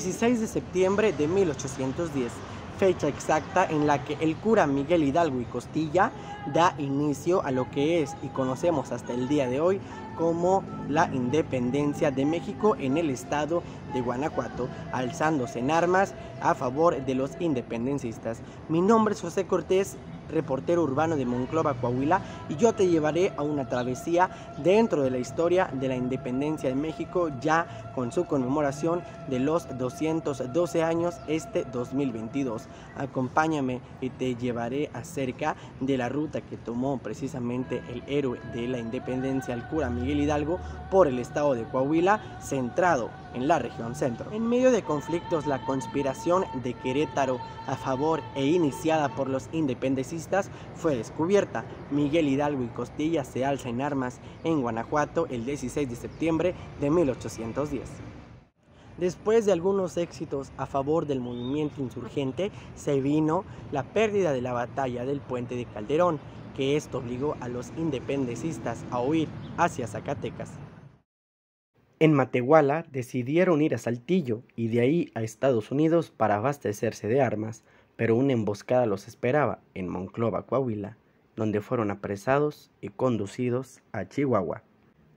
16 de septiembre de 1810, fecha exacta en la que el cura Miguel Hidalgo y Costilla da inicio a lo que es y conocemos hasta el día de hoy como la independencia de México en el estado de Guanajuato, alzándose en armas a favor de los independencistas. Mi nombre es José Cortés reportero urbano de Monclova, Coahuila, y yo te llevaré a una travesía dentro de la historia de la independencia de México, ya con su conmemoración de los 212 años este 2022. Acompáñame y te llevaré acerca de la ruta que tomó precisamente el héroe de la independencia, el cura Miguel Hidalgo, por el estado de Coahuila, centrado en la región centro. En medio de conflictos, la conspiración de Querétaro a favor e iniciada por los independencistas fue descubierta. Miguel Hidalgo y Costilla se alza en armas en Guanajuato el 16 de septiembre de 1810. Después de algunos éxitos a favor del movimiento insurgente, se vino la pérdida de la batalla del puente de Calderón, que esto obligó a los independencistas a huir hacia Zacatecas. En Matehuala decidieron ir a Saltillo y de ahí a Estados Unidos para abastecerse de armas pero una emboscada los esperaba en Monclova, Coahuila, donde fueron apresados y conducidos a Chihuahua.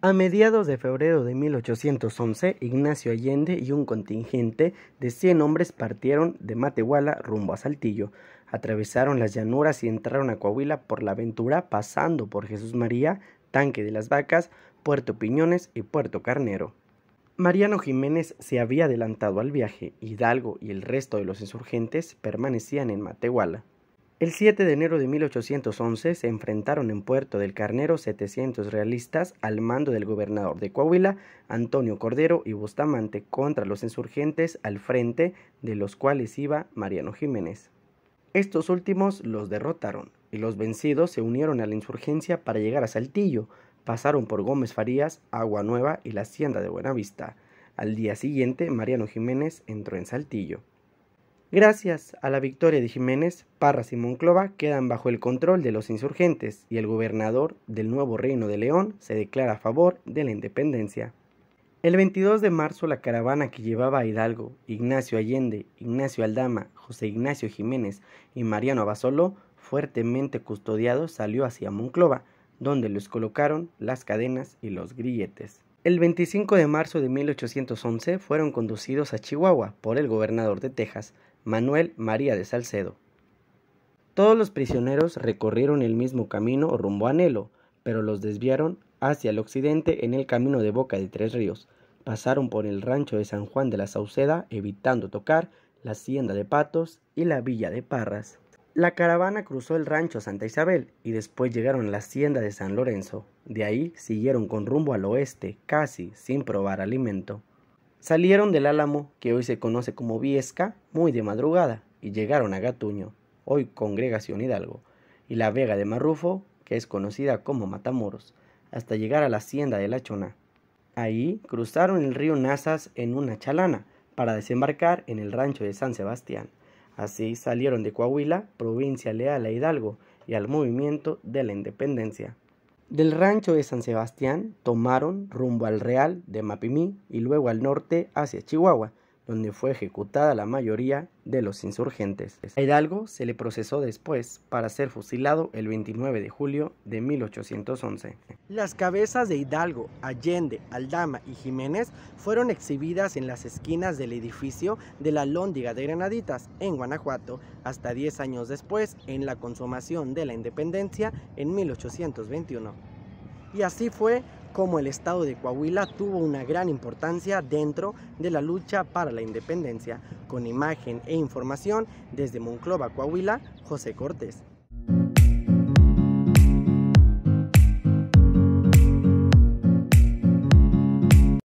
A mediados de febrero de 1811, Ignacio Allende y un contingente de 100 hombres partieron de Matehuala rumbo a Saltillo, atravesaron las llanuras y entraron a Coahuila por la Ventura, pasando por Jesús María, Tanque de las Vacas, Puerto Piñones y Puerto Carnero. Mariano Jiménez se había adelantado al viaje, Hidalgo y el resto de los insurgentes permanecían en Matehuala. El 7 de enero de 1811 se enfrentaron en Puerto del Carnero 700 realistas al mando del gobernador de Coahuila, Antonio Cordero y Bustamante, contra los insurgentes al frente de los cuales iba Mariano Jiménez. Estos últimos los derrotaron y los vencidos se unieron a la insurgencia para llegar a Saltillo, pasaron por Gómez Farías, Agua Nueva y la Hacienda de Buenavista. Al día siguiente, Mariano Jiménez entró en Saltillo. Gracias a la victoria de Jiménez, Parras y Monclova quedan bajo el control de los insurgentes y el gobernador del nuevo Reino de León se declara a favor de la independencia. El 22 de marzo la caravana que llevaba a Hidalgo, Ignacio Allende, Ignacio Aldama, José Ignacio Jiménez y Mariano Abasolo, fuertemente custodiados, salió hacia Monclova, donde les colocaron las cadenas y los grilletes. El 25 de marzo de 1811 fueron conducidos a Chihuahua por el gobernador de Texas, Manuel María de Salcedo. Todos los prisioneros recorrieron el mismo camino rumbo a Nelo, pero los desviaron hacia el occidente en el camino de Boca de Tres Ríos. Pasaron por el rancho de San Juan de la Sauceda, evitando tocar la hacienda de Patos y la villa de Parras. La caravana cruzó el rancho Santa Isabel y después llegaron a la hacienda de San Lorenzo. De ahí siguieron con rumbo al oeste, casi sin probar alimento. Salieron del Álamo, que hoy se conoce como Viesca, muy de madrugada, y llegaron a Gatuño, hoy Congregación Hidalgo, y la Vega de Marrufo, que es conocida como Matamoros, hasta llegar a la hacienda de La Chona. Ahí cruzaron el río Nazas en una chalana para desembarcar en el rancho de San Sebastián. Así salieron de Coahuila, provincia leal a Hidalgo y al movimiento de la independencia. Del rancho de San Sebastián tomaron rumbo al Real de Mapimí y luego al norte hacia Chihuahua, donde fue ejecutada la mayoría de los insurgentes. Hidalgo se le procesó después para ser fusilado el 29 de julio de 1811. Las cabezas de Hidalgo, Allende, Aldama y Jiménez fueron exhibidas en las esquinas del edificio de la Lóndiga de Granaditas, en Guanajuato, hasta 10 años después, en la consumación de la independencia en 1821. Y así fue cómo el estado de Coahuila tuvo una gran importancia dentro de la lucha para la independencia, con imagen e información desde Monclova, Coahuila, José Cortés.